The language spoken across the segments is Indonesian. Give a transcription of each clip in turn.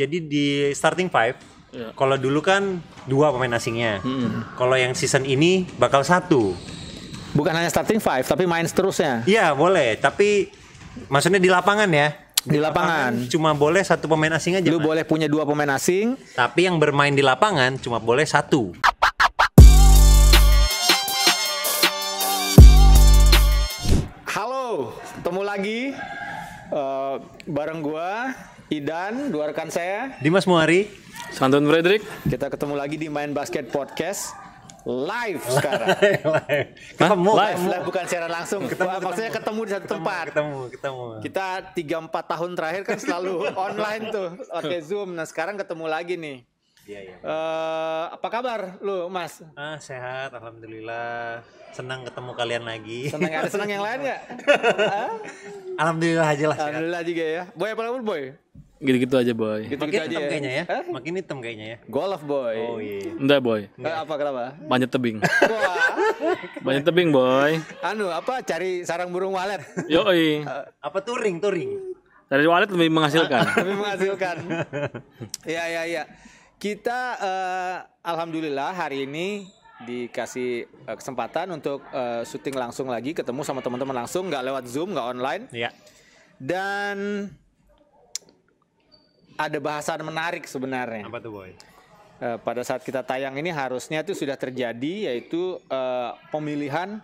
jadi di starting five yeah. kalau dulu kan dua pemain asingnya hmm. kalau yang season ini bakal satu bukan hanya starting five tapi main seterusnya iya boleh tapi maksudnya di lapangan ya di, lapangan. lapangan cuma boleh satu pemain asing aja lu man. boleh punya dua pemain asing tapi yang bermain di lapangan cuma boleh satu halo ketemu lagi uh, bareng gua Idan, dua rekan saya. Dimas Muhari, Santun Frederick. Kita ketemu lagi di Main Basket Podcast live sekarang. live. Ketemu, live, live bukan siaran langsung. Ketemu, Maksudnya ketemu. Maksudnya ketemu di satu ketemu, tempat. Ketemu, ketemu. Kita tiga empat tahun terakhir kan selalu online tuh pakai Zoom. Nah, sekarang ketemu lagi nih. Iya, iya. Uh, apa kabar lu, Mas? Ah, sehat, alhamdulillah. Senang ketemu kalian lagi. Senang ada senang yang lain nggak? alhamdulillah aja lah. Alhamdulillah sehat. juga ya. Boy apa kabar, Boy? Gitu-gitu aja boy. Gitu -gitu Makin hitam ya. kayaknya ya. Hah? Makin hitam kayaknya ya. Golf boy. Oh iya, iya. Enggak boy. Enggak apa kenapa? Banyak tebing. Banyak tebing boy. Anu apa cari sarang burung walet. Yo eh. Apa touring touring. Cari walet lebih menghasilkan. lebih menghasilkan. Iya iya iya. Kita uh, alhamdulillah hari ini dikasih uh, kesempatan untuk uh, syuting langsung lagi ketemu sama teman-teman langsung nggak lewat zoom nggak online. Iya. Dan ada bahasan menarik sebenarnya. Apa tuh boy? Uh, pada saat kita tayang ini harusnya itu sudah terjadi yaitu uh, pemilihan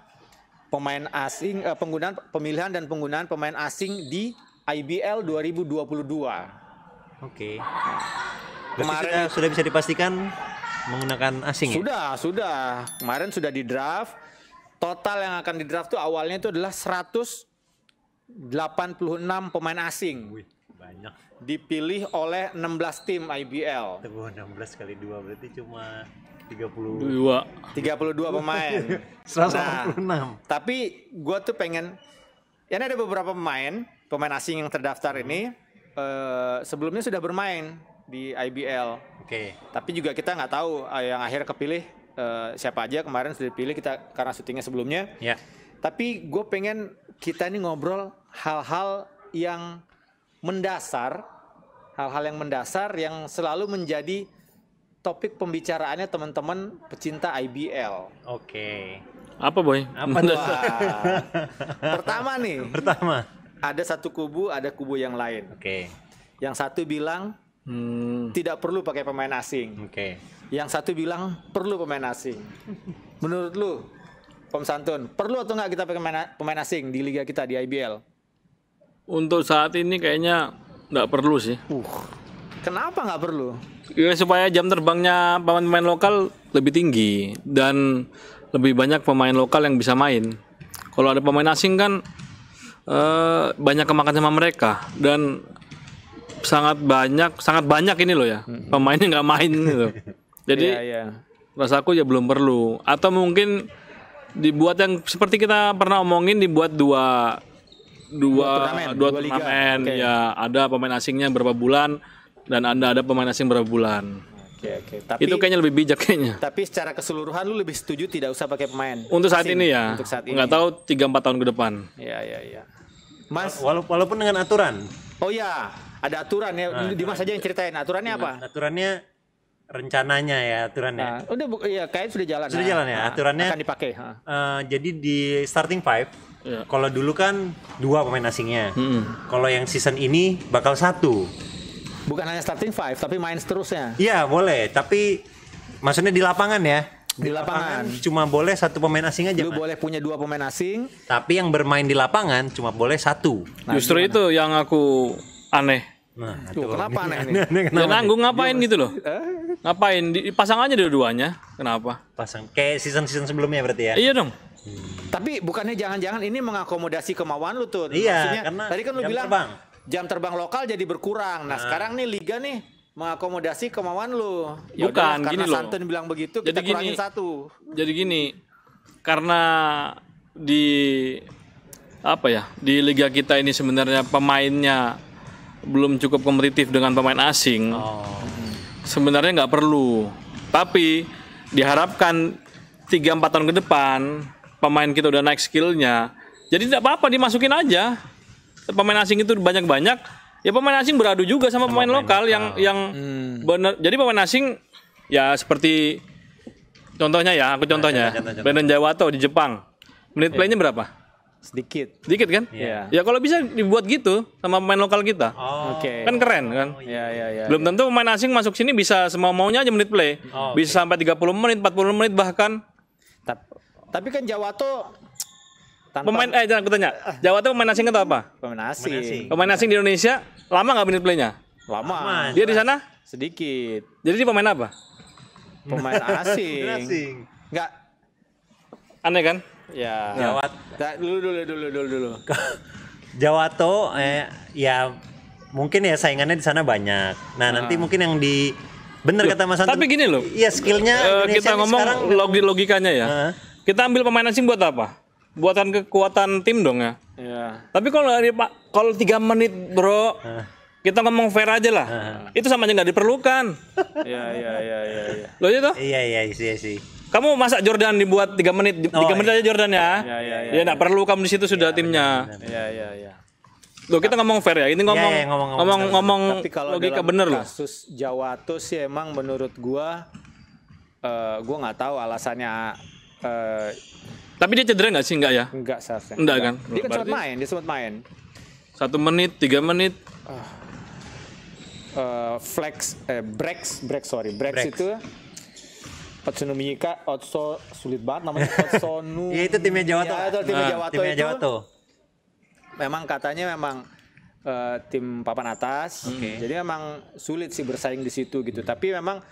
pemain asing uh, penggunaan pemilihan dan penggunaan pemain asing di IBL 2022. Oke. Okay. kemarin sudah, sudah bisa dipastikan menggunakan asing sudah, ya? Sudah, sudah. Kemarin sudah di draft. Total yang akan di draft itu awalnya itu adalah 186 pemain asing. Wih, banyak dipilih oleh 16 tim IBL. Tunggu 16 kali 2 berarti cuma 32 32 pemain. 186. Nah, tapi gua tuh pengen ya ada beberapa pemain, pemain asing yang terdaftar hmm. ini eh, sebelumnya sudah bermain di IBL. Oke. Okay. Tapi juga kita nggak tahu eh, yang akhir kepilih uh, siapa aja kemarin sudah dipilih kita karena syutingnya sebelumnya. Ya. Yeah. Tapi gue pengen kita ini ngobrol hal-hal yang mendasar, hal-hal yang mendasar yang selalu menjadi topik pembicaraannya teman-teman pecinta IBL. Oke. Okay. Apa boy? Apa mendasar? Pertama nih. Pertama. Ada satu kubu, ada kubu yang lain. Oke. Okay. Yang satu bilang hmm. tidak perlu pakai pemain asing. Oke. Okay. Yang satu bilang perlu pemain asing. Menurut lu, Om Santun, perlu atau nggak kita pakai pemain asing di liga kita di IBL? Untuk saat ini kayaknya nggak perlu sih. Uh, kenapa nggak perlu? Ya, supaya jam terbangnya pemain-pemain lokal lebih tinggi dan lebih banyak pemain lokal yang bisa main. Kalau ada pemain asing kan uh, banyak kemakan sama mereka dan sangat banyak sangat banyak ini loh ya hmm. pemainnya nggak main gitu. Jadi yeah, yeah. rasaku ya belum perlu atau mungkin dibuat yang seperti kita pernah omongin dibuat dua dua turnamen, dua, dua turnamen okay. ya ada pemain asingnya berapa bulan dan anda ada pemain asing berapa bulan Oke, okay, oke. Okay. Tapi, itu kayaknya lebih bijak kayaknya. Tapi secara keseluruhan lu lebih setuju tidak usah pakai pemain. Untuk saat asing, ini ya. Untuk saat ini. Nggak tahu tiga empat tahun ke depan. ya ya ya Mas Wala walaupun dengan aturan. Oh ya, ada aturan ya. Nah, Dimas aja yang ceritain aturannya apa? Aturannya rencananya ya aturannya. Nah, udah ya kayak sudah jalan. Sudah nah, jalan ya nah, aturannya. Akan dipakai. Uh, jadi di starting five Ya. Kalau dulu kan dua pemain asingnya. -hmm. Kalau yang season ini bakal satu. Bukan hanya starting five, tapi main seterusnya. Iya boleh, tapi maksudnya di lapangan ya. Di, lapangan. lapangan cuma boleh satu pemain asing aja. Lu man. boleh punya dua pemain asing. Tapi yang bermain di lapangan cuma boleh satu. Nah, Justru gimana? itu yang aku aneh. Nah, Tuh, kenapa aneh, aneh, aneh, aneh kenapa ya, nanggung ngapain Dia gitu loh? Ngapain? Dipasang aja dua-duanya. Kenapa? Pasang kayak season-season sebelumnya berarti ya. Iya dong. Hmm. Tapi bukannya jangan-jangan ini mengakomodasi kemauan lu tuh. Iya, Maksudnya, karena tadi kan lu jam bilang terbang. jam terbang lokal jadi berkurang. Nah, nah. sekarang nih liga nih mengakomodasi kemauan lu. Yaudah, Bukan karena gini loh. Santen bilang begitu jadi kita gini, satu. Jadi gini, karena di apa ya di liga kita ini sebenarnya pemainnya belum cukup kompetitif dengan pemain asing. Oh. Sebenarnya nggak perlu, tapi diharapkan 3-4 tahun ke depan pemain kita udah naik skillnya jadi tidak apa-apa dimasukin aja pemain asing itu banyak-banyak ya pemain asing beradu juga sama, sama pemain, pemain lokal, lokal yang yang hmm. bener jadi pemain asing ya seperti contohnya ya aku contohnya nah, contoh, Brandon Jawato di Jepang menit yeah. playnya berapa sedikit sedikit kan yeah. ya kalau bisa dibuat gitu sama pemain lokal kita oh. okay. kan keren kan oh, iya. ya. belum iya. tentu pemain asing masuk sini bisa semau maunya aja menit play oh, okay. bisa sampai 30 menit 40 menit bahkan tapi kan Jawato tanpa... pemain eh jangan aku tanya. tuh pemain asing atau apa? Pemain asing. Pemain asing, di Indonesia lama nggak menit playnya? Lama. lama. Dia di sana? Sedikit. Jadi dia pemain apa? Pemain asing. asing. Enggak. Aneh kan? Ya. Jawat. Nah, dulu dulu dulu dulu dulu. Jawato eh ya mungkin ya saingannya di sana banyak. Nah, nanti ah. mungkin yang di Bener loh, kata Mas Tapi gini loh. Iya, skillnya uh, kita ngomong sekarang, logi logikanya ya. Uh, kita ambil pemain asing buat apa? Buatan kekuatan tim dong ya. Yeah. Tapi kalau Pak kalau tiga menit bro, Uh. kita ngomong fair aja lah. Uh. Itu sama aja nggak diperlukan. Iya iya iya iya. iya. Lo itu? Iya iya iya, sih. Iya, iya. Kamu masa Jordan dibuat tiga menit, oh, tiga oh, menit iya. aja Jordan ya? Iya iya iya. Ya nggak ya, ya. perlu kamu di situ sudah ya, timnya. Iya iya iya. Loh kita ngomong fair ya, ini ngomong ya, ya, ngomong ngomong, ngomong, ngomong tapi kalau logika bener loh. Kasus Jawato sih emang menurut gua uh, gua nggak tahu alasannya Eh, tapi dia cedera nggak sih nggak ya nggak seharusnya nggak kan dia kan sempat main dia sempat main satu menit tiga menit uh, flex eh, breaks breaks sorry breaks, itu Otsunu Otso sulit banget namanya Otsonu. Iya itu timnya Jawa tuh. Ya, itu timnya Jawa tuh. Nah, timnya Jawa tuh. Memang katanya memang uh, tim papan atas. Okay. Jadi memang sulit sih bersaing di situ gitu. Tapi memang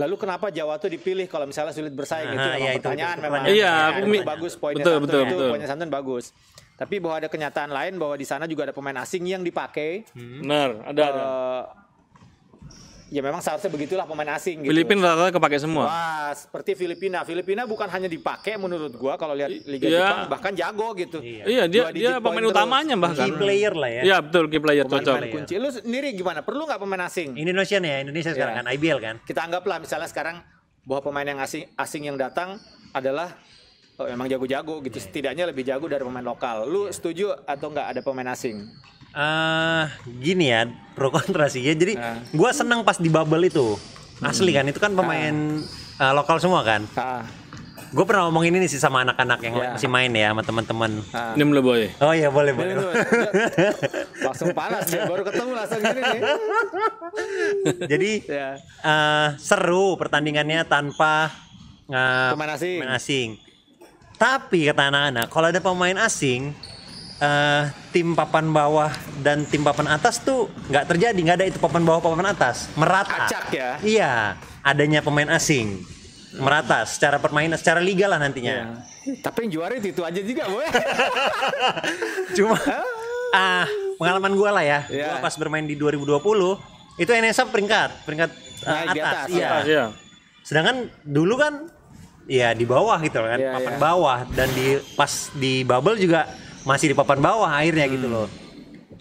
Lalu kenapa Jawa itu dipilih kalau misalnya sulit bersaing nah, itu ya, pertanyaan itu, memang. Iya, ya, itu bagus poinnya betul, betul, itu betul. poinnya Santun bagus. Tapi bahwa ada kenyataan lain bahwa di sana juga ada pemain asing yang dipakai. Hmm. Benar, ada, uh, ada eh, ya memang seharusnya begitulah pemain asing gitu. Filipina rata-rata kepake semua. Wah, seperti Filipina. Filipina bukan hanya dipakai menurut gua kalau lihat Liga yeah. Jepang bahkan jago gitu. Iya, iya dia dia pemain utamanya bahkan. Key player lah ya. Iya, betul key player pemain cocok. Player. Kunci lu sendiri gimana? Perlu nggak pemain asing? Indonesia ya, Indonesia sekarang yeah. kan IBL kan. Kita anggaplah misalnya sekarang bahwa pemain yang asing asing yang datang adalah oh, emang jago-jago gitu. Iya. Setidaknya lebih jago dari pemain lokal. Lu iya. setuju atau nggak ada pemain asing? uh, gini ya pro kontra sih ya. Jadi uh. Ah. gue seneng pas di bubble itu hmm. asli kan itu kan pemain uh. Uh, lokal semua kan. Uh. Ah. Gue pernah ngomongin ini sih sama anak-anak yang yeah. masih main ya sama teman-teman. Ini belum boleh. Oh iya boleh boleh. langsung panas ya baru ketemu langsung gini nih. Jadi yeah. Ya. uh, seru pertandingannya tanpa uh, pemain asing. asing. Tapi kata anak-anak kalau ada pemain asing uh, tim papan bawah dan tim papan atas tuh nggak terjadi nggak ada itu papan bawah papan atas merata acak ya iya adanya pemain asing merata secara permainan secara liga lah nantinya ya. tapi yang juara itu, itu aja juga boy cuma ah, ah pengalaman gue lah ya, ya. gue pas bermain di 2020 itu NSA peringkat peringkat uh, atas, iya. atas iya. sedangkan dulu kan ya di bawah gitu kan ya, papan ya. bawah dan di pas di bubble juga masih di papan bawah akhirnya gitu hmm. gitu loh.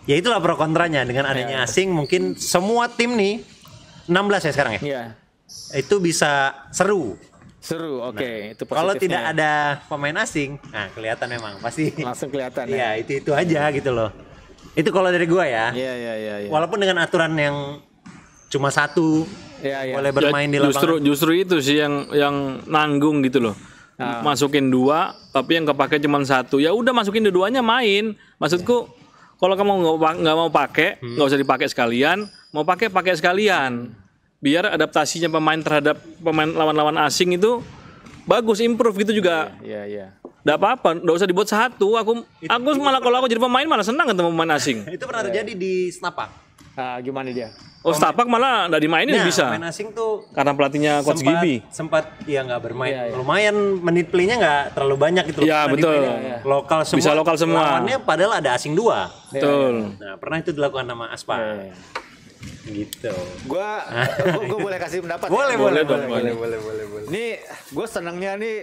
Ya itulah pro kontranya dengan ya. adanya asing mungkin semua tim nih 16 ya sekarang ya. Iya. Itu bisa seru. Seru, oke. Okay. Nah, itu Kalau tidak ada pemain asing, nah kelihatan memang pasti. Langsung kelihatan iya, ya. Iya, itu itu aja gitu loh. Itu kalau dari gua ya. Iya, iya, iya. yeah. Walaupun dengan aturan yang cuma satu ya, yeah. boleh bermain ya, di lapangan. Justru justru itu sih yang yang nanggung gitu loh. Nah. Masukin dua, tapi yang kepake cuma satu. Ya udah masukin dua-duanya main. Maksudku kalau kamu nggak mau pakai, hmm. nggak usah dipakai sekalian. Mau pakai pakai sekalian. Biar adaptasinya pemain terhadap pemain lawan-lawan asing itu bagus, improve gitu juga. ya ya iya. Yeah, iya. Gak apa-apa, gak usah dibuat satu. Aku, aku malah kalau aku jadi pemain malah senang ketemu pemain asing. itu pernah terjadi di snapak uh, gimana dia? Oh, Stapak malah nggak dimainin nah, bisa. Main asing tuh karena pelatihnya coach Gibi. Sempat ya nggak bermain. Ya, ya. Lumayan menit play nggak terlalu banyak gitu Iya, betul. Ya. Lokal semua. Bisa lokal semua. Lawannya padahal ada asing dua. Betul. Ya. Nah, pernah itu dilakukan sama Aspa. Ya, ya. Gitu. Gua, gua, gua boleh kasih pendapat. boleh, ya? boleh, boleh, boleh, boleh, boleh, boleh, Nih, gue senangnya nih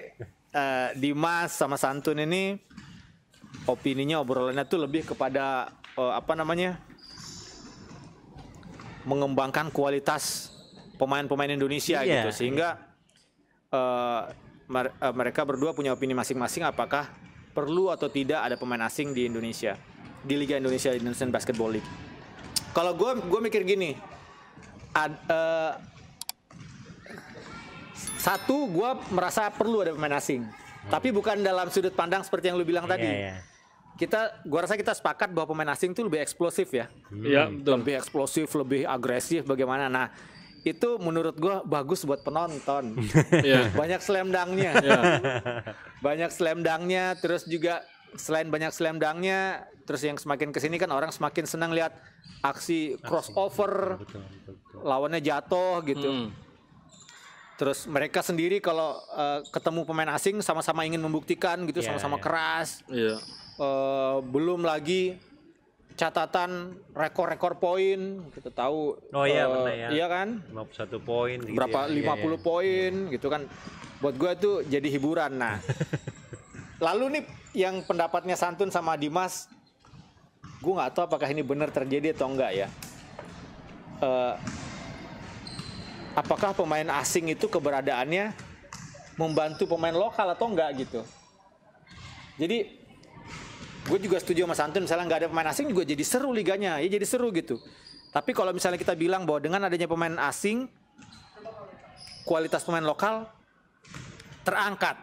uh, Dimas sama Santun ini opininya obrolannya tuh lebih kepada uh, apa namanya? mengembangkan kualitas pemain-pemain Indonesia iya. gitu sehingga uh, iya. eh, mer uh, eh, mereka berdua punya opini masing-masing apakah perlu atau tidak ada pemain asing di Indonesia di Liga Indonesia Indonesian Basketball League. Kalau gue gue mikir gini, ad, uh, satu gue merasa perlu ada pemain asing, tapi bukan dalam sudut pandang seperti yang lu bilang yeah, tadi. Yeah kita gua rasa kita sepakat bahwa pemain asing itu lebih eksplosif ya. Iya, hmm. lebih eksplosif, lebih agresif bagaimana. Nah, itu menurut gua bagus buat penonton. yeah. Banyak slamdangnya. Yeah. banyak slamdangnya terus juga selain banyak slamdangnya terus yang semakin kesini kan orang semakin senang lihat aksi crossover. Betul, betul, betul. Lawannya jatuh gitu. Hmm. Terus mereka sendiri kalau uh, ketemu pemain asing sama-sama ingin membuktikan gitu, iya, sama-sama yeah, yeah. keras. Yeah Eh, belum lagi catatan rekor-rekor poin kita tahu oh iya eh, ya. iya kan 51 poin gitu berapa ya, 50 iya, iya, poin iya. gitu kan buat gue itu jadi hiburan nah lalu nih yang pendapatnya santun sama Dimas gue nggak tahu apakah ini benar terjadi atau enggak ya uh, apakah pemain asing itu keberadaannya membantu pemain lokal atau enggak gitu jadi gue juga setuju sama Santun misalnya nggak ada pemain asing juga jadi seru liganya ya jadi seru gitu tapi kalau misalnya kita bilang bahwa dengan adanya pemain asing kualitas pemain lokal terangkat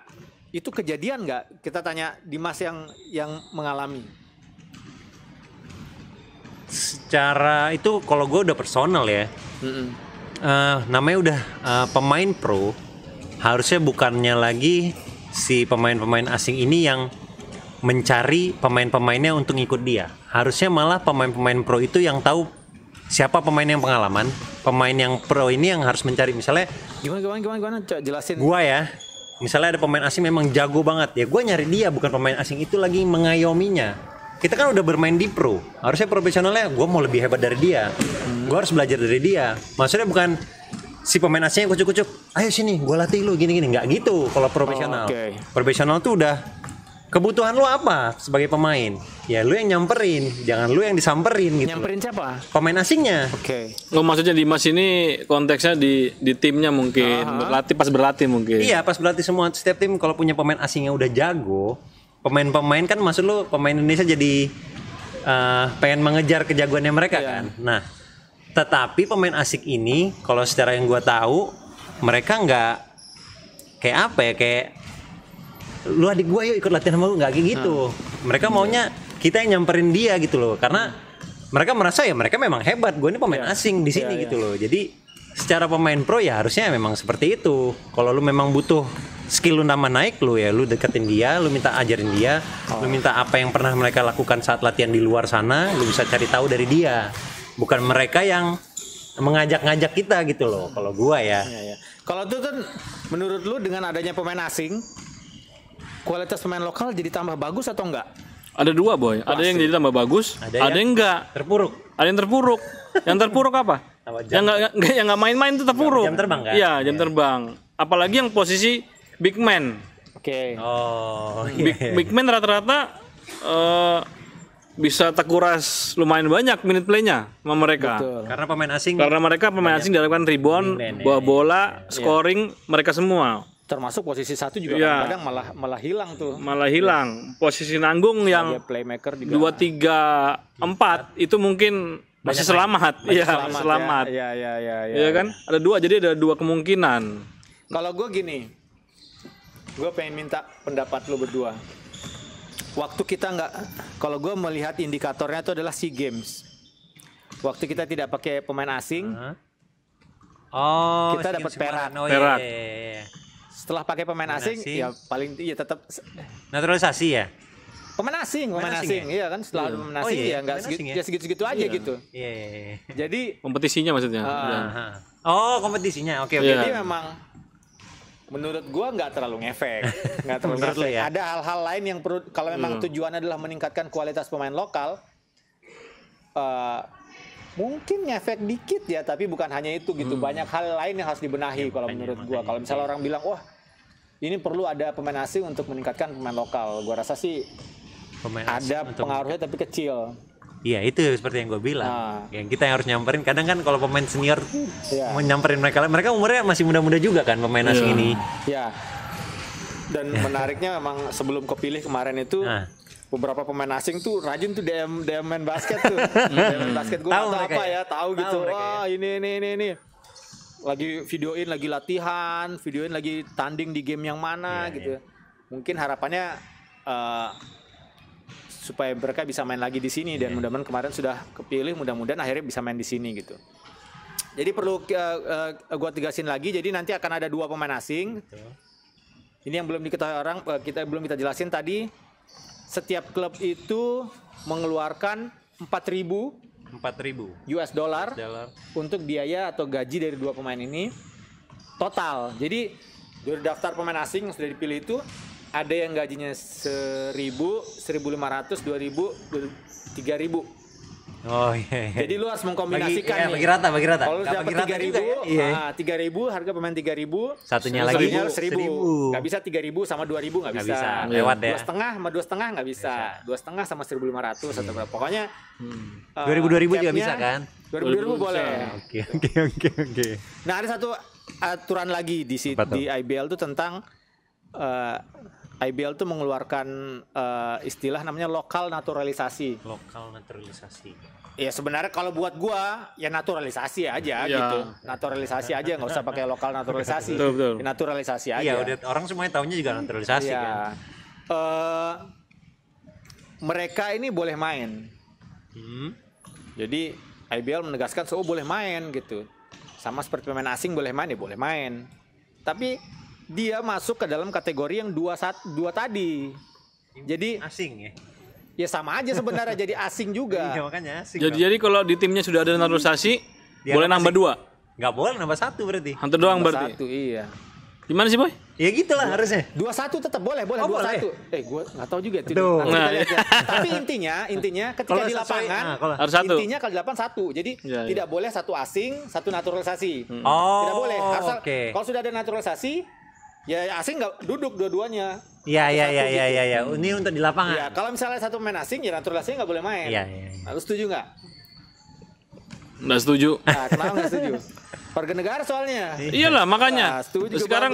itu kejadian nggak kita tanya Dimas yang yang mengalami secara itu kalau gue udah personal ya mm -mm. Uh, namanya udah uh, pemain pro harusnya bukannya lagi si pemain-pemain asing ini yang mencari pemain-pemainnya untuk ikut dia. Harusnya malah pemain-pemain pro itu yang tahu siapa pemain yang pengalaman, pemain yang pro ini yang harus mencari. Misalnya gimana gimana gimana gimana Cok, jelasin. Gua ya. Misalnya ada pemain asing memang jago banget ya, gue nyari dia bukan pemain asing itu lagi mengayominya kita kan udah bermain di pro harusnya profesionalnya gue mau lebih hebat dari dia hmm. gue harus belajar dari dia maksudnya bukan si pemain asingnya kucuk-kucuk ayo sini gue latih lu gini-gini nggak gitu kalau profesional oh, okay. profesional tuh udah kebutuhan lu apa sebagai pemain ya lu yang nyamperin jangan lu yang disamperin gitu nyamperin siapa pemain asingnya oke okay. oh, maksudnya mas ini konteksnya di di timnya mungkin uh -huh. berlatih pas berlatih mungkin iya pas berlatih semua setiap tim kalau punya pemain asingnya udah jago pemain-pemain kan maksud lu pemain Indonesia jadi uh, pengen mengejar kejagoannya mereka yeah. kan nah tetapi pemain asik ini kalau secara yang gue tahu mereka nggak kayak apa ya kayak lu adik gue yuk ikut latihan sama lu nggak kayak gitu hmm. mereka maunya kita yang nyamperin dia gitu loh karena hmm. mereka merasa ya mereka memang hebat gue ini pemain yeah. asing di ya, sini yeah, gitu yeah. loh jadi secara pemain pro ya harusnya memang seperti itu kalau lu memang butuh skill lu nama naik lu ya lu deketin dia lu minta ajarin dia oh. lu minta apa yang pernah mereka lakukan saat latihan di luar sana lu bisa cari tahu dari dia bukan mereka yang mengajak-ngajak kita gitu loh kalau gua ya. ya, ya. Kalau tuh kan menurut lu dengan adanya pemain asing kualitas pemain lokal jadi tambah bagus atau enggak? Ada dua boy, Pasti. ada yang jadi tambah bagus, ada, ada yang, enggak. Terpuruk. Ada yang terpuruk. yang terpuruk apa? yang enggak yang main-main itu terpuruk. Jam terbang kan? Iya, jam yeah. terbang. Apalagi yang posisi big man. Oke. Okay. Oh. Iya, big, yeah. big man rata-rata uh, bisa takuras lumayan banyak minute playnya sama mereka. Betul. Karena pemain asing. Karena mereka pemain asing dilakukan rebound, bawa iya, bola, yeah. Iya. scoring mereka semua termasuk posisi satu juga yeah. kadang-kadang malah malah hilang tuh malah hilang posisi nanggung yang playmaker juga dua tiga empat itu mungkin masih selamat iya, ya selamat, selamat. Ya, ya, ya, ya, ya kan iya. ada dua jadi ada dua kemungkinan kalau gue gini gue pengen minta pendapat lo berdua waktu kita nggak kalau gue melihat indikatornya itu adalah sea games waktu kita tidak pakai pemain asing uh -huh. oh kita dapat perak oh, iya, perak yeah setelah pakai pemain, pemain asing, asing, ya paling ya tetap naturalisasi ya. Pemain asing, pemain, asing, asing ya? iya kan setelah yeah. Iya. Oh, asing oh, iya. ya nggak segi, ya? ya? segitu-segitu aja yeah. gitu. Yeah, yeah, yeah. Jadi kompetisinya maksudnya. Uh, uh Oh, kompetisinya. Oke, okay, oke. Iya. Okay. Jadi memang menurut gua nggak terlalu ngefek, nggak terlalu ngefek. Ya? Ada hal-hal lain yang perlu kalau memang hmm. tujuannya adalah meningkatkan kualitas pemain lokal uh, mungkin ngefek dikit ya tapi bukan hanya itu gitu hmm. banyak hal lain yang harus dibenahi ya, kalau menurut gue kalau misalnya orang bilang wah ini perlu ada pemain asing untuk meningkatkan pemain lokal gue rasa sih pemain ada pengaruhnya tapi kecil Iya itu seperti yang gue bilang. Nah. Yang kita yang harus nyamperin. Kadang kan kalau pemain senior ya. menyamperin mereka, mereka umurnya masih muda-muda juga kan pemain asing asing iya. ini. ya dan Dan menariknya memang sebelum kepilih kemarin itu nah beberapa pemain asing tuh rajin tuh DM DM main basket tuh. DM hmm. main basket gua tahu apa ya, ya tahu gitu. Ya? Wah, ini ini ini ini. Lagi videoin lagi latihan, videoin lagi tanding di game yang mana yeah, gitu. Yeah. Mungkin harapannya uh, supaya mereka bisa main lagi di sini yeah. dan iya. mudah-mudahan kemarin sudah kepilih, mudah-mudahan akhirnya bisa main di sini gitu. Jadi perlu uh, uh, gua tegasin lagi. Jadi nanti akan ada dua pemain asing. Betul. Ini yang belum diketahui orang, kita belum kita jelasin tadi setiap klub itu mengeluarkan 4000 4000 US dollar untuk biaya atau gaji dari dua pemain ini total. Jadi dari daftar pemain asing yang sudah dipilih itu ada yang gajinya 1000, 1500, 2000, 3000 Oh iya. iya. Jadi lu harus mengkombinasikan bagi, iya, bagi rata, bagi rata. Kalau dapat tiga ribu, ya? iya. Ah, tiga ribu harga pemain tiga ribu. Satunya lagi seribu. seribu. Gak bisa tiga ribu sama dua ribu nggak bisa. bisa. Lewat dua ya. Dua setengah sama dua setengah nggak bisa. Dua setengah sama seribu lima ratus atau berapa. Pokoknya hmm. eh, dua ribu dua ribu juga bisa kan? Dua ribu dua ribu boleh. Oke oke oke oke. Nah ada satu aturan lagi di di IBL tuh tentang uh, IBL tuh mengeluarkan uh, istilah namanya lokal naturalisasi. Lokal naturalisasi. Ya sebenarnya kalau buat gua ya naturalisasi aja ya. gitu. Naturalisasi aja nggak usah pakai lokal naturalisasi. betul, betul. Ya, naturalisasi iya, aja. Iya, udah orang semuanya tahunya juga naturalisasi ya. kan. Uh, mereka ini boleh main. Hmm. Jadi IBL menegaskan so oh, boleh main gitu. Sama seperti pemain asing boleh main ya boleh main. Tapi dia masuk ke dalam kategori yang dua saat dua tadi. Jadi asing ya. Ya sama aja sebenarnya jadi asing juga. Iya makanya asing. Jadi jadi kalau di timnya sudah ada naturalisasi dia boleh nambah dua. nggak boleh nambah satu berarti. hantu doang nambah berarti. Satu iya. Gimana sih boy? Ya gitulah harusnya. Dua satu tetap boleh, boleh oh, dua boleh. satu. Eh, gue nggak tahu juga itu. Nah, iya. Ya. Tapi intinya, intinya ketika kalo di lapangan nah, kalo. Intinya kalau di lapangan satu. Jadi ya, tidak boleh satu asing, satu naturalisasi. Hmm. Oh, tidak boleh. okay. kalau sudah ada naturalisasi, Ya, ya asing nggak duduk dua-duanya. Iya iya iya iya gitu. iya. Ya. Ini untuk di lapangan. Ya kalau misalnya satu main asing ya asing nggak boleh main. Iya iya. Ya. Lalu nah, setuju nggak? Nggak setuju. Nah, kenapa nggak setuju? Warga negara soalnya. Iyalah makanya. Nah, setuju sekarang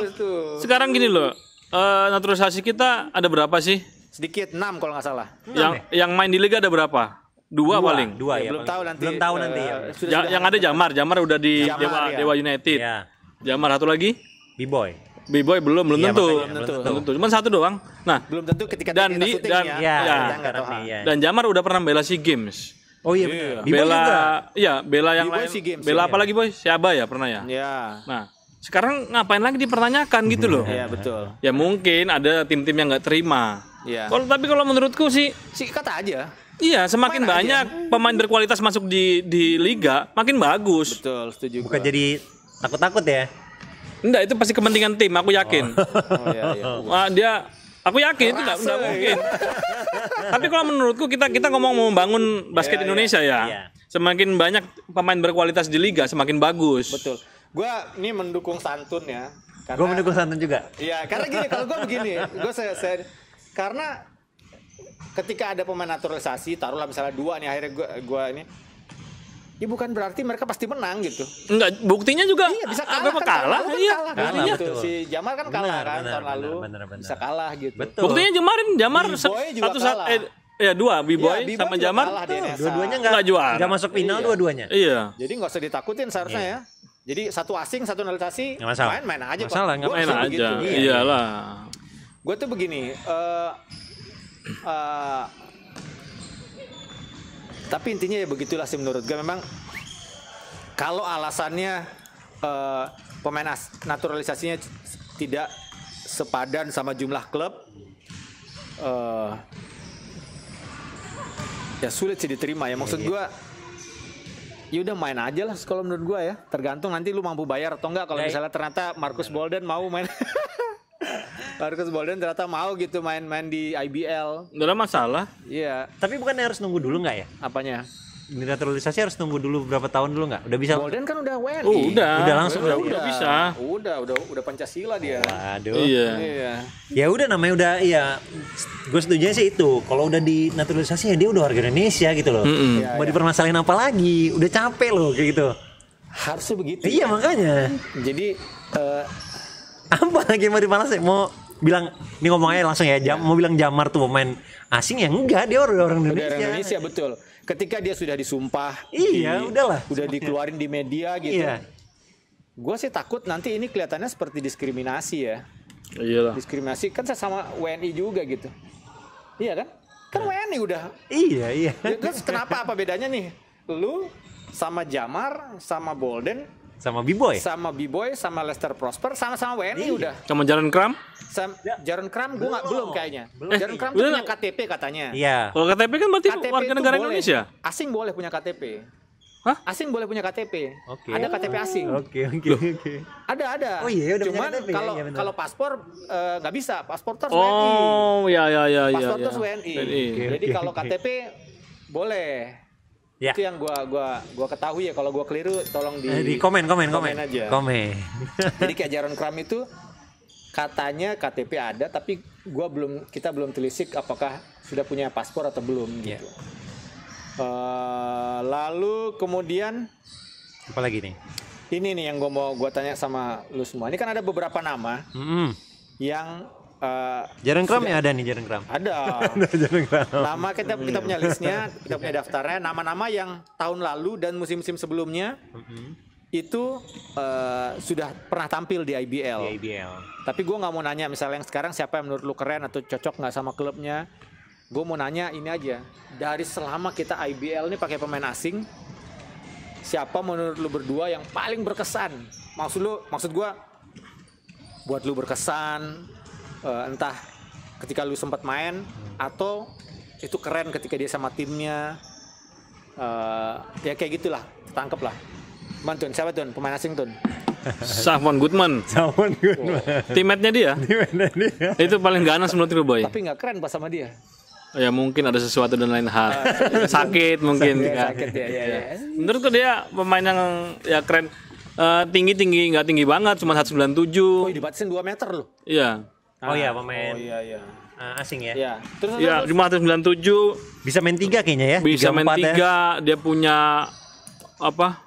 sekarang gini loh. Uh, naturalisasi kita ada berapa sih? Sedikit enam kalau nggak salah. Yang ya? yang main di liga ada berapa? Dua, dua paling. Dua ya. ya belum tahu nanti. Belum tahu uh, nanti ya. Eh, sudah, ja, sudah yang ada Jamar, Jamar udah di Jamar, Dewa ya. Dewa United. Ya. Jamar satu lagi? B-boy. B-boy belum belum iya, tentu. belum tentu. Belum Cuman satu doang. Nah, belum tentu ketika dan di dan ya, ya, ya, Dan Jamar udah pernah bela si games. Oh iya, iya. Bela iya, bela yang lain. bela iya. apa lagi, Boy? Siapa ya pernah ya? Iya. Nah, sekarang ngapain lagi dipertanyakan gitu loh. Iya, betul. Ya mungkin ada tim-tim yang nggak terima. Iya. Kalau tapi kalau menurutku sih si kata aja. Iya, semakin Main banyak aja. pemain berkualitas masuk di di liga, makin bagus. Betul, setuju. Bukan gua. jadi takut-takut ya. Enggak, itu pasti kepentingan tim, aku yakin. Oh, oh iya, iya. Nah, dia Aku yakin Rasa, itu enggak, enggak mungkin. Tapi kalau menurutku kita kita ngomong mau membangun basket iya, iya. Indonesia ya. Iya. Semakin banyak pemain berkualitas di liga semakin bagus. Betul. Gua ini mendukung Santun ya. Karena, gua mendukung Santun juga. Iya, karena gini kalau gua begini, gua saya, saya karena ketika ada pemain naturalisasi taruhlah misalnya dua nih akhirnya gua gua ini ya bukan berarti mereka pasti menang gitu. Enggak, buktinya juga iya, bisa kalah. Kan, kalah. Kan iya. kalah, kalah Betul. Si Jamar kan kalah benar, kan benar, tahun benar, lalu. Benar, benar, bisa kalah gitu. Betul. Buktinya kemarin Jamar satu saat eh, Ya dua, B-Boy iya, ya, sama Jamar. Dua-duanya enggak, enggak juara. Enggak masuk final iya. dua-duanya. Iya. Jadi enggak usah ditakutin seharusnya iya. ya. Jadi satu asing, satu naturalisasi, main-main aja. Masalah, enggak gitu. main aja. Iyalah. Gue tuh begini, uh, uh, tapi intinya ya begitulah sih menurut gue memang kalau alasannya uh, pemain naturalisasinya tidak sepadan sama jumlah klub uh, ya sulit sih diterima ya maksud gue ya udah main aja lah kalau menurut gue ya tergantung nanti lu mampu bayar atau enggak kalau misalnya ternyata Marcus Bolden mau main Marcus Bolden ternyata mau gitu main-main di IBL. Enggak ada masalah. Iya. Tapi bukannya harus nunggu dulu nggak ya? Apanya? Naturalisasi harus nunggu dulu berapa tahun dulu nggak? Udah bisa? Bolden kan udah WNI. Oh, udah. Udah langsung udah, udah, iya. bisa. Udah, udah, udah Pancasila dia. Waduh. Iya. iya. Ya udah namanya udah Iya. gue setuju sih itu. Kalau udah di naturalisasi ya dia udah warga Indonesia gitu loh. Mm -hmm. ya, Mau ya. dipermasalahin apa lagi? Udah capek loh kayak gitu. Harusnya begitu. Iya, makanya. Jadi uh, apa lagi mau dibalas sih? Ya? Mau bilang ini ngomong aja langsung ya jam, iya. mau bilang Jamar tuh pemain asing ya enggak dia orang, orang Indonesia. Orang Indonesia betul. Ketika dia sudah disumpah, iya di, udahlah, udah dikeluarin di media gitu. Iya. Gue sih takut nanti ini kelihatannya seperti diskriminasi ya. Iya Iyalah. Diskriminasi kan saya sama WNI juga gitu. Iya kan? Kan iya. WNI udah. Iya iya. Ya, terus kenapa apa bedanya nih? Lu sama Jamar sama Bolden sama B-Boy? Sama B-Boy, sama Lester Prosper, sama-sama WNI iya. udah. Sama Jaron Kram? Sam, ya. Jaron Kram gue nggak belum kayaknya. Belum. Eh, Jaron Kram tuh punya KTP katanya. Iya. Kalau KTP kan berarti KTP warga negara boleh. Indonesia. Asing boleh punya KTP. Hah? Asing boleh punya KTP. Okay. Ada KTP asing. Oke, okay, oke, okay, oke. Okay. Ada, ada. Oh iya, udah Cuman kalau ya, kalau paspor eh, nggak uh, bisa, paspor terus oh, WNI. Oh, iya iya iya ya, Paspor ya, terus ya. WNI. WNI. Okay, Jadi okay, kalau okay. KTP boleh. Ya. Itu yang gua gua gua ketahui ya kalau gua keliru tolong di, eh, di komen komen komen, komen aja. Komen. Jadi kayak Jaron Kram itu katanya KTP ada tapi gua belum kita belum telisik apakah sudah punya paspor atau belum ya. gitu. Ya. Uh, lalu kemudian apa lagi nih? Ini nih yang gue mau gue tanya sama lu semua. Ini kan ada beberapa nama mm -hmm. yang uh, eh, jarang kram ya ada nih jarang kram ada jarang kram lama kita kita punya listnya kita punya daftarnya nama-nama yang tahun lalu dan musim-musim sebelumnya mm-hmm. itu uh, sudah pernah tampil di IBL. Di IBL. Tapi gue nggak mau nanya misalnya yang sekarang siapa yang menurut lu keren atau cocok nggak sama klubnya. Gue mau nanya ini aja dari selama kita IBL ini pakai pemain asing, siapa menurut lu berdua yang paling berkesan? Maksud lu, maksud gue buat lu berkesan uh, entah ketika lu sempat main hmm. atau itu keren ketika dia sama timnya uh, ya kayak gitulah tangkep lah mantun siapa tuh Pemain asing tuh Safwan Goodman. Safwan Goodman. Timetnya dia. Timetnya dia. Itu paling ganas menurut gue boy. Tapi nggak keren pas sama dia. Ya mungkin ada sesuatu dan lain hal. Ah, sakit mungkin. Sakit, ya, sakit ya, ya, ya. Menurutku dia pemain yang ya keren. Uh, eh, tinggi tinggi nggak tinggi banget cuma 197. Oh, dibatasin 2 meter loh. Iya. Oh iya ah, pemain. Oh iya iya. Uh, asing ya. Iya. Terus ya, 597 bisa main 3 kayaknya ya. Bisa 3, main 3, ya. dia punya apa?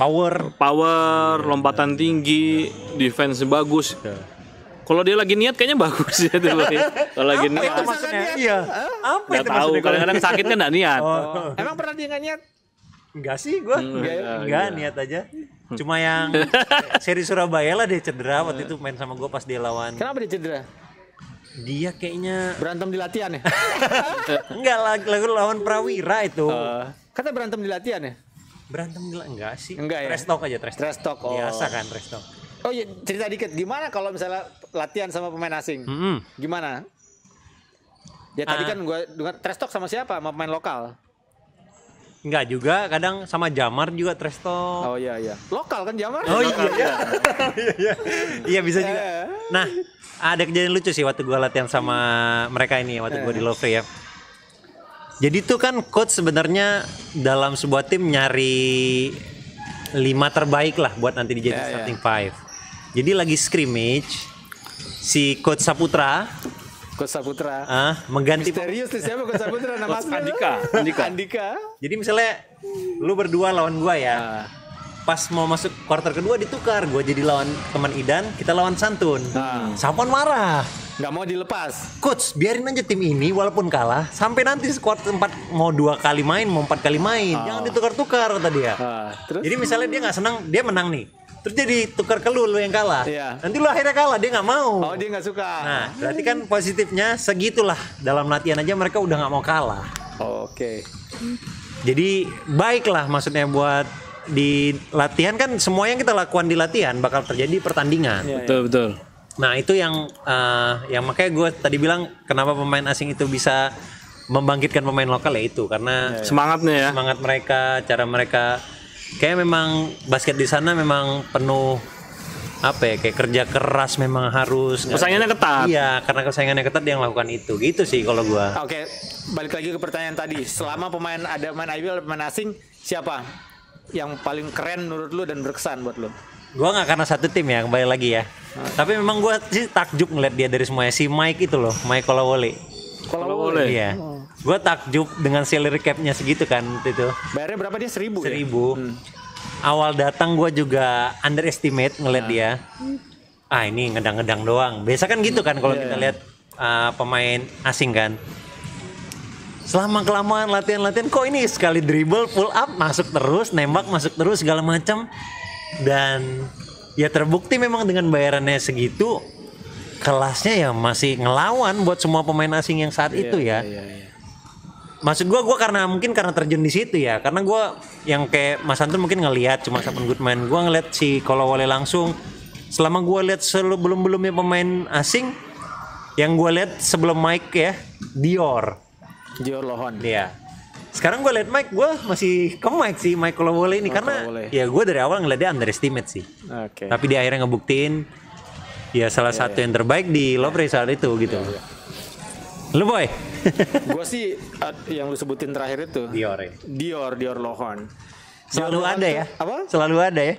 Power, power, hmm, lompatan ya. tinggi, ya. defense bagus. Ya. Kalau dia lagi niat kayaknya bagus ya itu loh. Kalau lagi niat. Itu maksudnya? Iya. iya. Apa gak itu tahu. Kadang-kadang sakit kan enggak niat. Oh. Emang pernah dia enggak niat? Enggak sih, gue enggak, hmm. enggak, ya? enggak, iya. enggak niat aja. Hmm. Cuma yang seri Surabaya lah dia cedera waktu itu main sama gue pas dia lawan. Kenapa dia cedera? Dia kayaknya berantem di latihan ya? enggak lah, lagu lawan Prawira itu. Uh, kata berantem di latihan ya? Berantem di enggak sih? Enggak ya. restock aja restock restock Oh. Biasa kan restock Oh iya, cerita dikit gimana kalau misalnya latihan sama pemain asing? Mm -hmm. Gimana? Ya tadi uh, kan gue dengar trash sama siapa? Sama pemain lokal. Enggak juga, kadang sama Jamar juga Tresto Oh iya iya. Lokal kan Jamar? Oh iya. iya. iya. iya bisa juga. Eh. Nah, ada kejadian lucu sih waktu gua latihan sama mereka ini waktu gua di eh. Lovre ya. Jadi tuh kan coach sebenarnya dalam sebuah tim nyari lima terbaik lah buat nanti dijadiin iya, yeah, starting yeah. five. Jadi lagi scrimmage si coach Saputra Kosa Putra, Ah, mengganti Misterius tuh siapa Kosa Putra, nama Mas Andika. Andika. Andika. Jadi misalnya lu berdua lawan gua ya. Ah. Pas mau masuk quarter kedua ditukar, gua jadi lawan teman Idan, kita lawan Santun. Ah. Sampun marah. Gak mau dilepas. Coach, biarin aja tim ini walaupun kalah sampai nanti squad empat mau dua kali main, mau empat kali main. ah. Jangan ditukar-tukar tadi ya. Ah. Jadi misalnya dia nggak senang, dia menang nih terus jadi tukar kelu lu, yang kalah. Iya. Nanti lu akhirnya kalah, dia nggak mau. Oh, dia nggak suka. Nah, berarti kan positifnya segitulah. Dalam latihan aja mereka udah nggak mau kalah. Oh, Oke. Okay. Jadi baiklah maksudnya buat di latihan kan semua yang kita lakukan di latihan bakal terjadi pertandingan. Iya, iya. betul, iya. betul. Nah, itu yang uh, yang makanya gue tadi bilang kenapa pemain asing itu bisa membangkitkan pemain lokal ya itu karena iya, iya. semangatnya ya. Semangat mereka, cara mereka kayak memang basket di sana memang penuh apa ya kayak kerja keras memang harus persaingannya ketat iya karena persaingannya ketat dia yang lakukan itu gitu sih kalau gua oke balik lagi ke pertanyaan tadi selama pemain ada pemain IBL pemain asing siapa yang paling keren menurut lu dan berkesan buat lu gua nggak karena satu tim ya kembali lagi ya hmm. tapi memang gua sih takjub ngeliat dia dari semuanya si Mike itu loh Mike Kolawole Kolawole iya oh gue takjub dengan salary capnya segitu kan itu bayarnya berapa dia seribu ya? seribu ya? hmm. awal datang gue juga underestimate ngeliat nah. dia ah. ah ini ngedang-ngedang doang biasa kan gitu kan kalau yeah. kita lihat uh, pemain asing kan selama kelamaan latihan-latihan kok ini sekali dribble pull up masuk terus nembak masuk terus segala macam dan ya terbukti memang dengan bayarannya segitu kelasnya ya masih ngelawan buat semua pemain asing yang saat yeah, itu ya yeah, yeah maksud gue gue karena mungkin karena terjun di situ ya karena gue yang kayak Mas Anton mungkin ngelihat cuma Sapun Goodman gue ngeliat si kalau Wale langsung selama gue lihat sebelum belumnya pemain asing yang gue lihat sebelum Mike ya Dior Dior Lohan ya sekarang gue lihat Mike gue masih ke Mike sih Mike kalau boleh ini oh, karena boleh. ya gue dari awal ngeliat dia underestimate sih okay. tapi dia akhirnya ngebuktiin ya salah yeah, satu yeah. yang terbaik di Lovre saat itu gitu yeah, yeah. Lu boy? gua sih eh, yang lu sebutin terakhir itu Dior ya? Dior, Dior Lohon Selalu, Dior ada ya? Apa? Selalu ada ya?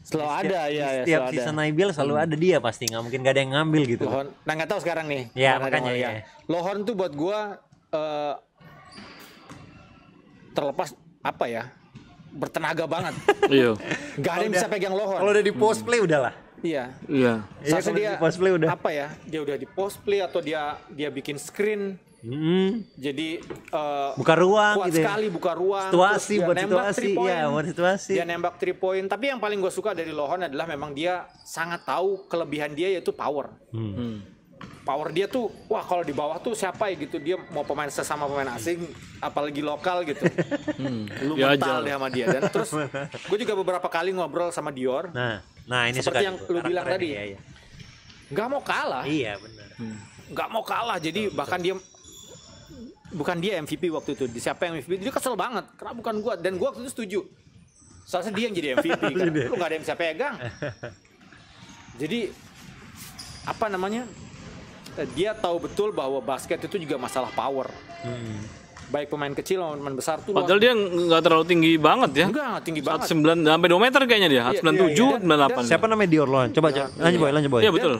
Selalu setiap, ada ya, ya season ada. IBL selalu hmm. ada dia pasti nggak mungkin gak ada yang ngambil gitu. Lohon, nah nggak tahu sekarang nih. Ya makanya iya. ya. Lohon tuh buat gua uh, terlepas apa ya bertenaga banget. Iya. gak ada yang bisa pegang Lohon. Kalau udah di post play hmm. udahlah. Iya. iya. Iya. Satu kan dia cosplay udah apa ya? Dia udah di cosplay atau dia dia bikin screen. Hmm. Jadi uh, buka ruang kuat gitu ya? sekali buka ruang. Situasi buat situasi. Iya, buat situasi. Dia nembak three point. Tapi yang paling gue suka dari Lohon adalah memang dia sangat tahu kelebihan dia yaitu power. Hmm. hmm. Power dia tuh wah kalau di bawah tuh siapa ya gitu dia mau pemain sesama pemain asing apalagi lokal gitu. hmm. Lu ya mental deh sama dia dan terus gue juga beberapa kali ngobrol sama Dior. Nah Nah ini seperti yang lu bilang tadi, ya, ya. nggak mau kalah. Iya benar. Hmm. Nggak mau kalah, jadi betul, bahkan betul. dia bukan dia MVP waktu itu. Siapa yang MVP? Dia kesel banget. Karena bukan gua dan gua waktu itu setuju. Soalnya dia yang jadi MVP. kan lu nggak ada yang bisa pegang. jadi apa namanya? Eh, dia tahu betul bahwa basket itu juga masalah power. Hmm baik pemain kecil maupun pemain besar tuh padahal dia nggak terlalu tinggi banget ya enggak tinggi banget sembilan sampai dua meter kayaknya dia iya, iya, iya. sembilan tujuh sembilan delapan siapa namanya Dior loh coba aja nah, lanjut boy lanjut boy iya betul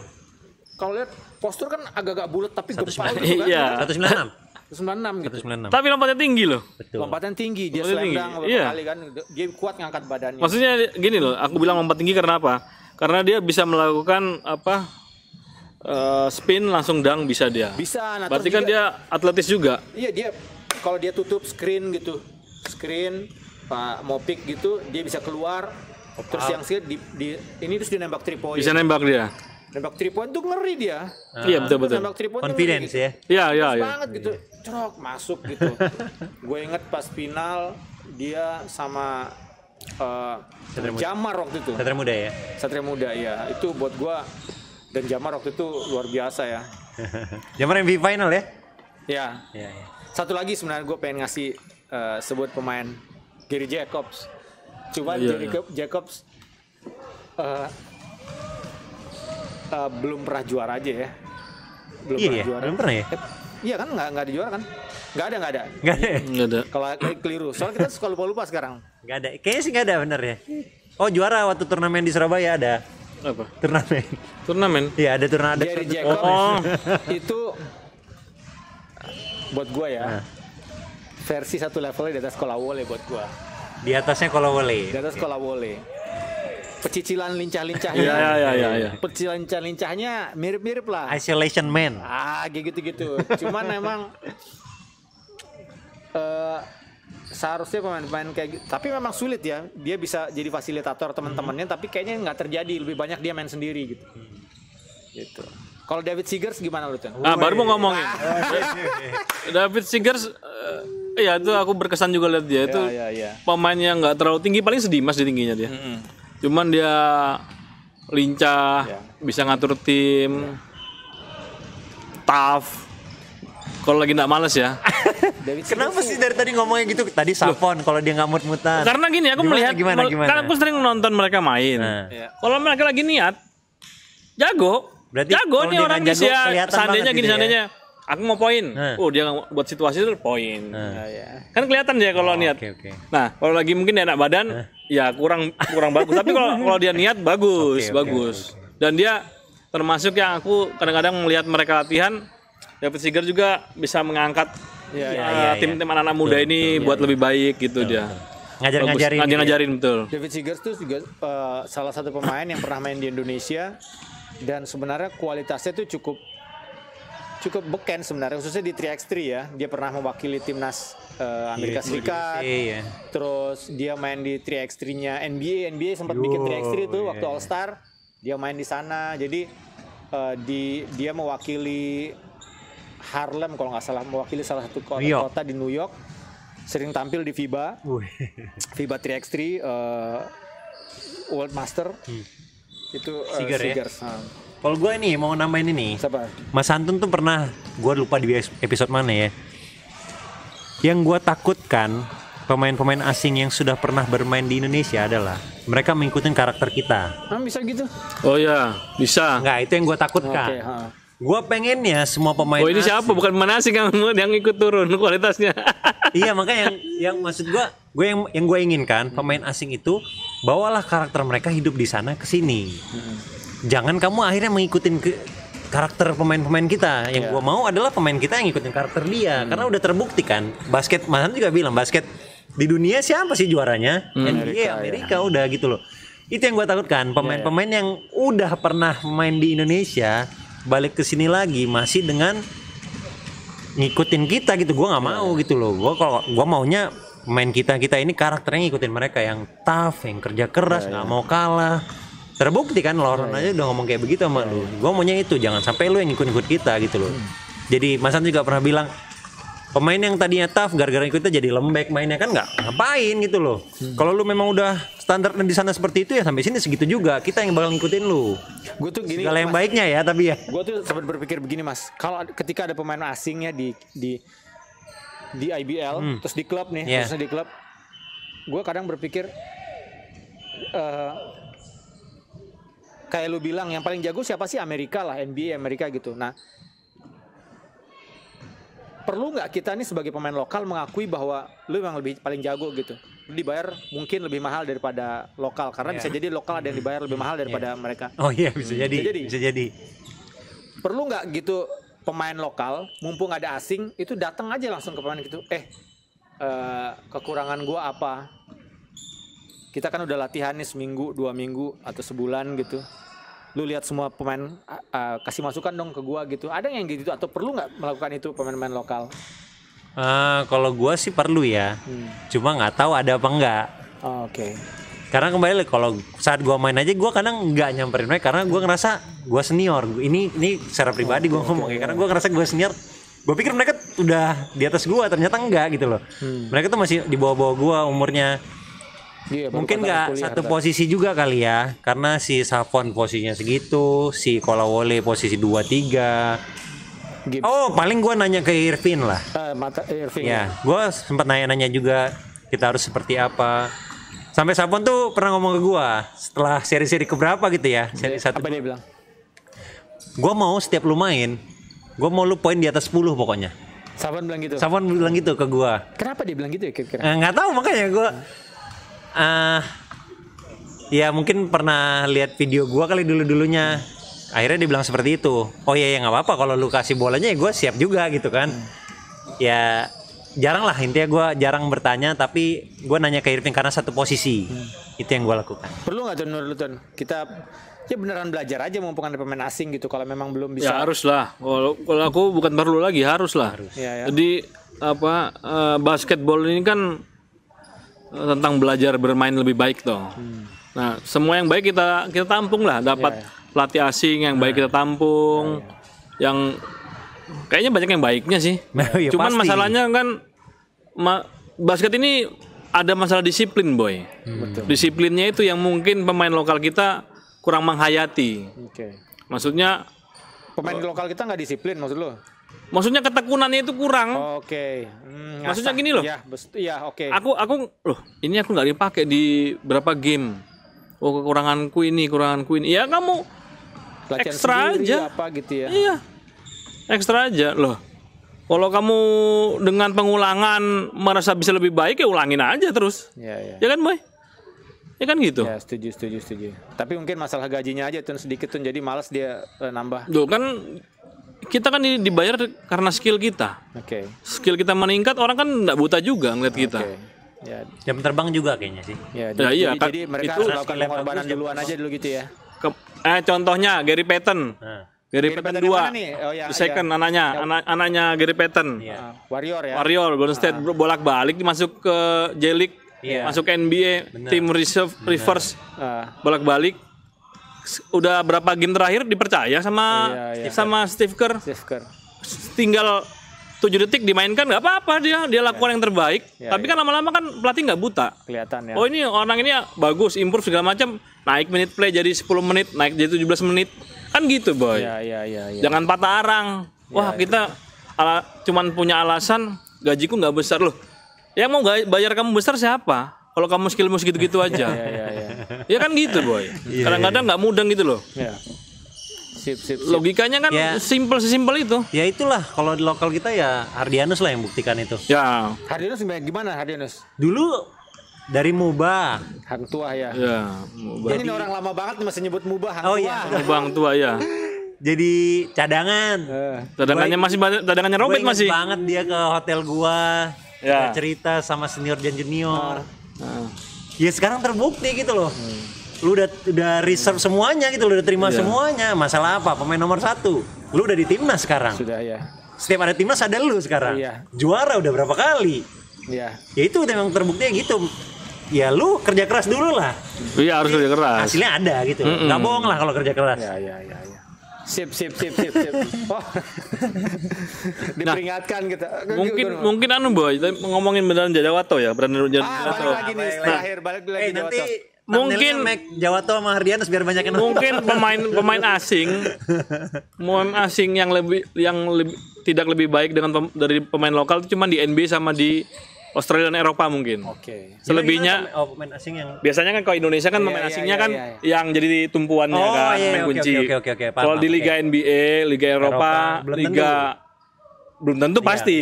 kalau lihat postur kan agak-agak bulat tapi gempal gitu kan. iya satu sembilan enam 96 gitu. 196. Tapi lompatnya tinggi loh. Betul. Lompatnya tinggi, dia lompatnya tinggi. Iya. kan dia kuat ngangkat badannya. Maksudnya gini loh, aku bilang lompat tinggi karena apa? Karena dia bisa melakukan apa? Uh, spin langsung dang bisa dia. Bisa. Nah, Berarti kan juga, dia atletis juga. Iya, dia kalau dia tutup screen gitu screen pak mau pick gitu dia bisa keluar oh, terus up. yang sih? di, di ini terus dia nembak tripod bisa nembak dia nembak tripod tuh ngeri dia uh, iya betul betul nembak tripod confidence gitu. ya iya iya iya banget gitu cerok masuk gitu gue inget pas final dia sama uh, Satria Jamar waktu itu Satria Muda ya Satria Muda ya itu buat gue dan Jamar waktu itu luar biasa ya Jamar MVP final ya ya, ya, ya satu lagi sebenarnya gue pengen ngasih uh, sebut pemain Gary Jacobs cuman yeah, Gary yeah. Jacobs uh, uh, belum pernah juara aja ya belum yeah, pernah iya. juara belum pernah ya iya kan nggak nggak dijuara kan nggak ada nggak ada nggak ada ya? nggak ada kalau keliru soalnya kita suka lupa lupa sekarang nggak ada kayaknya sih nggak ada bener ya oh juara waktu turnamen di Surabaya ada apa turnamen turnamen iya ada turnamen ada Jerry Jacobs oh. itu buat gue ya. Nah. Versi satu levelnya di atas kolawole buat gue. Di atasnya kolawole. Di atas kolawole. Pecicilan lincah-lincahnya. Iya, iya iya iya iya. Pecicilan lincah-lincahnya mirip-mirip lah. Isolation man. Ah, gitu-gitu. Cuman memang uh, eh, seharusnya pemain-pemain kayak gitu. tapi memang sulit ya dia bisa jadi fasilitator teman-temannya hmm. tapi kayaknya nggak terjadi lebih banyak dia main sendiri gitu hmm. gitu kalau David Seegers gimana lu, Chan? Ah baru mau ngomongin. Ah. David Seegers uh, Iya itu aku berkesan juga lihat dia itu ya, ya, ya. pemain yang nggak terlalu tinggi paling sedimas di tingginya dia. hmm Cuman dia lincah, ya. bisa ngatur tim, ya. tough. Kalau lagi nggak males ya. Kenapa sih dari tadi ngomongnya gitu? Tadi Savon kalau dia ngamut-mutan. Karena gini aku gimana, melihat gimana, gimana? karena aku sering nonton mereka main. Nah. Ya. Kalau mereka lagi niat, jago Berarti jago nih orangnya sih gitu ya. Seandainya gini, seandainya ya? aku mau poin. Oh, dia buat situasi itu poin. Nah. Ya. Kan kelihatan dia kalau oh, niat. Okay, okay. Nah, kalau lagi mungkin dia enak badan, ya kurang kurang bagus. Tapi kalau kalau dia niat bagus, okay, bagus. Okay, okay, Dan dia termasuk yang aku kadang-kadang melihat mereka latihan, David Siger juga bisa mengangkat ya, tim eh, ya, ya, tim-tim anak-anak muda betul, ini betul, iya, buat ya, lebih baik gitu betul, dia. Betul ngajar-ngajarin ngajarin, ngajarin betul. David Siger itu juga uh, salah satu pemain yang pernah main di Indonesia dan sebenarnya kualitasnya itu cukup cukup beken sebenarnya khususnya di 3x3 ya dia pernah mewakili timnas uh, Amerika Serikat yeah, yeah. terus dia main di 3x3 nya NBA NBA sempat Yo, bikin 3x3 itu yeah. waktu iya. All Star dia main di sana jadi uh, di dia mewakili Harlem kalau nggak salah mewakili salah satu kota, kota di New York sering tampil di FIBA FIBA 3x3 uh, World Master hmm itu uh, ya. Uh. Kalau gue nih mau nambahin ini. Siapa? Mas Santun tuh pernah, gue lupa di episode mana ya. Yang gue takutkan pemain-pemain asing yang sudah pernah bermain di Indonesia adalah mereka mengikuti karakter kita. Ah, bisa gitu? Oh ya, bisa. Enggak, itu yang gue takutkan. Okay, ha. Gue pengennya semua pemain. Oh ini asing, siapa? Bukan pemain asing yang yang ikut turun kualitasnya. iya makanya yang, yang maksud gue, gue yang yang gue inginkan pemain asing itu bawalah karakter mereka hidup di sana ke sini hmm. jangan kamu akhirnya mengikutin ke karakter pemain-pemain kita yang yeah. gua mau adalah pemain kita yang ngikutin karakter dia hmm. karena udah terbukti kan basket Mahan juga bilang basket di dunia siapa sih juaranya hmm. NBA Amerika, iya. Amerika ya. udah gitu loh itu yang gue takutkan iya, pemain-pemain iya. yang udah pernah main di Indonesia balik ke sini lagi masih dengan ngikutin kita gitu gue nggak mau gitu loh gue kalau gue maunya pemain kita kita ini karakternya ngikutin mereka yang tough yang kerja keras ya, nggak ya, ya. mau kalah terbukti kan Lauren ya, ya, aja udah ngomong kayak begitu sama lu ya, gue maunya itu jangan sampai lu yang ngikut-ngikut kita gitu loh hmm. jadi Mas An juga pernah bilang pemain yang tadinya tough gara-gara ikutnya jadi lembek mainnya kan nggak ngapain gitu loh hmm. kalau lu memang udah standar di sana seperti itu ya sampai sini segitu juga kita yang bakal ngikutin lu gue tuh gini segala yang baiknya ya tapi ya gue tuh sempat berpikir begini mas kalau ketika ada pemain asingnya di di di IBL hmm. terus di klub nih yeah. terus di klub gue kadang berpikir uh, kayak lu bilang yang paling jago siapa sih Amerika lah NBA Amerika gitu nah perlu nggak kita nih sebagai pemain lokal mengakui bahwa lu yang lebih paling jago gitu lu dibayar mungkin lebih mahal daripada lokal karena yeah. bisa jadi lokal ada yang dibayar lebih mahal hmm. daripada yeah. mereka oh iya yeah, bisa hmm. bisa jadi bisa jadi perlu nggak gitu pemain lokal mumpung ada asing itu datang aja langsung ke pemain gitu eh uh, kekurangan gue apa kita kan udah latihan nih seminggu dua minggu atau sebulan gitu lu lihat semua pemain uh, kasih masukan dong ke gua gitu ada yang gitu atau perlu nggak melakukan itu pemain-pemain lokal uh, kalau gua sih perlu ya hmm. cuma nggak tahu ada apa enggak oh, oke okay karena kembali kalau saat gua main aja gua kadang nggak nyamperin mereka karena gua ngerasa gua senior ini ini secara pribadi gua ngomong ya karena gua ngerasa gua senior gua pikir mereka udah di atas gua ternyata enggak gitu loh hmm. mereka tuh masih di bawah-bawah gua umurnya yeah, mungkin nggak satu posisi juga kali ya karena si Safon posisinya segitu si Kolawole posisi dua tiga Gips. Oh, paling gue nanya ke Irvin lah. Uh, mata Irvin. Ya, ya. gue sempat nanya-nanya juga kita harus seperti apa. Sampai Sabon tuh pernah ngomong ke gua setelah seri-seri keberapa gitu ya? Iya, seri satu. Apa dia bilang? Gua mau setiap lu main, gua mau lu poin di atas 10 pokoknya. Sabon bilang gitu. Sabon bilang gitu ke gua. Kenapa dia bilang gitu ya kira-kira? Enggak eh, tahu makanya gua ah uh, ya mungkin pernah lihat video gua kali dulu-dulunya. Akhirnya dia bilang seperti itu. Oh iya ya nggak apa-apa kalau lu kasih bolanya ya gua siap juga gitu kan. Hmm. Ya jarang lah intinya gue jarang bertanya tapi gue nanya ke Irving karena satu posisi hmm. itu yang gue lakukan perlu nggak tuh lu tuh kita ya beneran belajar aja mumpung ada pemain asing gitu kalau memang belum bisa ya harus lah kalau aku bukan perlu lagi harus lah harus. Ya, ya. jadi apa uh, basketball ini kan eh, tentang belajar bermain lebih baik toh hmm. nah semua yang baik kita kita tampung lah dapat ya, ya. pelatih asing yang baik nah. kita tampung iya, iya. yang Kayaknya banyak yang baiknya sih. ya Cuman pasti. masalahnya kan ma basket ini ada masalah disiplin, boy. Hmm. Disiplinnya itu yang mungkin pemain lokal kita kurang menghayati. Okay. Maksudnya pemain oh. lokal kita nggak disiplin maksud lo? Maksudnya ketekunannya itu kurang. Oke. okay. Hmm, Maksudnya gini loh. Iya ya oke. Okay. Aku aku loh, ini aku nggak dipakai di berapa game. Oh, kekuranganku ini, kekuranganku ini. Ya kamu ekstra aja. Apa gitu ya. Iya ekstra aja loh kalau kamu dengan pengulangan merasa bisa lebih baik ya ulangin aja terus ya, ya. ya kan boy ya kan gitu ya setuju setuju setuju tapi mungkin masalah gajinya aja tuh sedikit tuh jadi malas dia uh, nambah tuh kan kita kan dibayar karena skill kita oke okay. skill kita meningkat orang kan nggak buta juga ngeliat okay. kita ya jam terbang juga kayaknya sih ya, jadi, ya iya jadi, kan jadi mereka itu melakukan pengorbanan duluan aja dulu gitu ya Ke, eh contohnya Gary Payton. nah Gary, Gary Payton dua, Oh, ya, the second ya. anaknya, ya. anak anaknya Gary Payton, Uh, Warrior ya, Warrior, Golden State uh. Ah. bolak balik masuk ke J League, yeah. masuk ke NBA, Bener. tim reserve, Bener. reverse, uh. Ah. bolak balik, udah berapa game terakhir dipercaya sama iya, iya. iya. sama Steve Kerr, Steve Kerr, tinggal tujuh detik dimainkan nggak apa-apa dia dia lakukan yeah. yang terbaik, yeah, tapi yeah. kan lama-lama kan pelatih nggak buta, kelihatan ya, oh ini orang ini ya bagus, improve segala macam, naik menit play jadi 10 menit, naik jadi 17 menit kan gitu boy ya, ya, ya, ya. jangan patah arang iya, wah ya, kita ala, cuman punya alasan gajiku nggak besar loh yang mau bayar kamu besar siapa kalau kamu skill segitu gitu-gitu iya, aja ya, ya, ya, ya. kan gitu boy iya, kadang-kadang nggak -kadang mudeng gitu loh ya. Sip, sip, sip. Logikanya kan ya. simple sesimpel itu. Ya itulah kalau di lokal kita ya Hardianus lah yang buktikan itu. Ya. Hardianus gimana Hardianus? Dulu dari mubah, Hang tua ya. Ya, Mubah. Jadi, Ini orang lama banget masih nyebut mubah, Hang oh, tua. iya, Mubah Hang tua ya. Jadi cadangan. Uh, cadangannya gua, masih cadangannya Robert masih. banget dia ke hotel gua. Ya. cerita sama senior dan junior. Uh, uh. Ya sekarang terbukti gitu loh. Hmm. Lu udah udah reserve semuanya gitu, lu udah terima iya. semuanya. Masalah apa? Pemain nomor satu. Lu udah di timnas sekarang. Sudah ya. Setiap ada timnas ada lu sekarang. Iya. Juara udah berapa kali? Iya. Ya itu memang terbukti gitu ya lu kerja keras dulu lah. Iya harus kerja keras. Hasilnya ada gitu. Mm -mm. Gak bohong lah kalau kerja keras. Ya, ya, ya, ya. Sip, sip, sip, sip, sip. Oh. Diperingatkan nah, Mungkin Gimana? mungkin anu boy, ngomongin beneran Jawato ya, beneran Jawato. Ah, balik lagi nih, nah. terakhir balik lagi eh, Jawato. Nanti mungkin Mac Jawato sama Hardianus biar banyak yang mungkin pemain pemain asing pemain asing yang lebih yang lebih, tidak lebih baik dengan pem, dari pemain lokal itu cuma di NBA sama di Australia dan Eropa mungkin. Oke. Okay. Selebihnya iya, iya, iya. oh, pemain asing yang biasanya kan kalau Indonesia kan pemain yeah, asingnya yeah, yeah, kan yang jadi tumpuannya oh, kan, pemain kunci. Oke oke oke. Kalau di Liga okay. NBA, Liga Eropa, Eropa. Liga tentu. belum tentu pasti.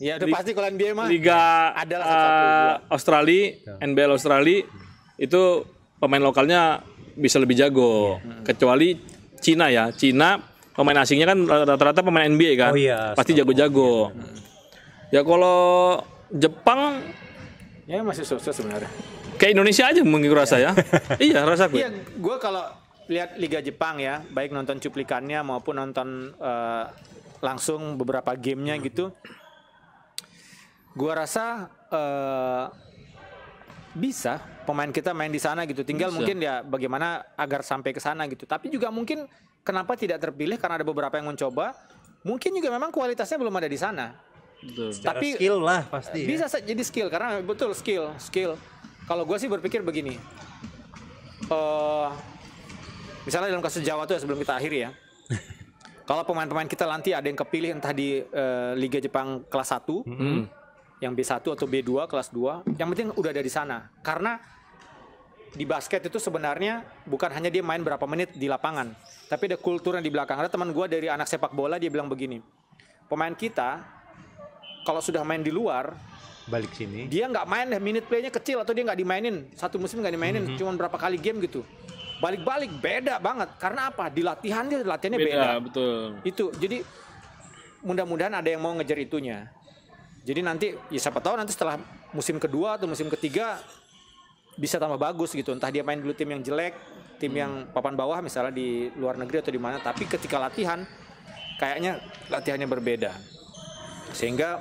Iya, itu pasti kalau NBA mah Liga adalah uh, Australia, NBL Australia itu pemain lokalnya bisa lebih jago. Yeah. Hmm. Kecuali Cina ya. Cina pemain asingnya kan rata-rata pemain NBA kan. Oh, iya, pasti jago-jago. Ya kalau Jepang ya, ya masih sukses sebenarnya. Kayak Indonesia aja mungkin rasa ya. iya, gue. Iya, gue kalau lihat Liga Jepang ya, baik nonton cuplikannya maupun nonton uh, langsung beberapa gamenya hmm. gitu. gue rasa uh, bisa pemain kita main di sana gitu. Tinggal bisa. mungkin ya bagaimana agar sampai ke sana gitu. Tapi juga mungkin kenapa tidak terpilih karena ada beberapa yang mencoba. Mungkin juga memang kualitasnya belum ada di sana. Betul. Tapi skill lah pasti. Ya. Bisa ya. jadi skill karena betul skill, skill. Kalau gue sih berpikir begini. Uh, misalnya dalam kasus Jawa tuh ya sebelum kita akhiri ya. kalau pemain-pemain kita nanti ada yang kepilih entah di uh, Liga Jepang kelas 1, mm -hmm. yang B1 atau B2 kelas 2, yang penting udah ada di sana. Karena di basket itu sebenarnya bukan hanya dia main berapa menit di lapangan, tapi ada kultur yang di belakang. Ada teman gue dari anak sepak bola dia bilang begini, pemain kita kalau sudah main di luar balik sini dia nggak main deh minute playnya kecil atau dia nggak dimainin satu musim nggak dimainin mm-hmm. cuman berapa kali game gitu balik-balik beda banget karena apa di latihan dia latihannya beda, beda. betul itu jadi mudah-mudahan ada yang mau ngejar itunya jadi nanti ya siapa tahu nanti setelah musim kedua atau musim ketiga bisa tambah bagus gitu entah dia main dulu tim yang jelek tim hmm. yang papan bawah misalnya di luar negeri atau di mana tapi ketika latihan kayaknya latihannya berbeda sehingga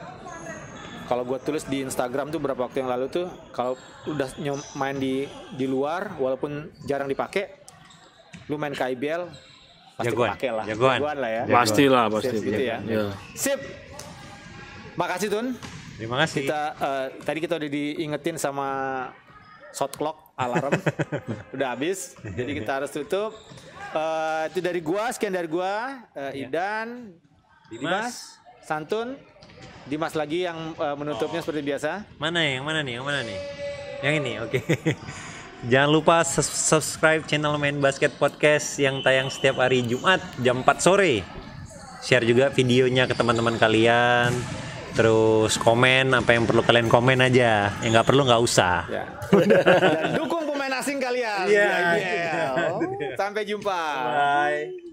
kalau gue tulis di Instagram tuh berapa waktu yang lalu tuh kalau udah main di di luar walaupun jarang dipakai lu main IBL pasti jagoan. pakai lah jagoan. jagoan lah ya pastilah pasti sip, gitu ya. Yeah. sip makasih Tun terima kasih kita uh, tadi kita udah diingetin sama shot clock alarm udah habis jadi kita harus tutup uh, itu dari gua sekian dari gua uh, Idan Dimas, Dimas Santun Dimas lagi yang uh, menutupnya oh. seperti biasa. Mana yang mana nih? Yang mana nih? Yang ini, oke. Okay. Jangan lupa subscribe channel Main Basket Podcast yang tayang setiap hari Jumat jam 4 sore. Share juga videonya ke teman-teman kalian. Terus komen apa yang perlu kalian komen aja. Yang nggak perlu nggak usah. Ya. dukung pemain asing kalian. Yeah. yeah. Iya. Sampai jumpa. Bye.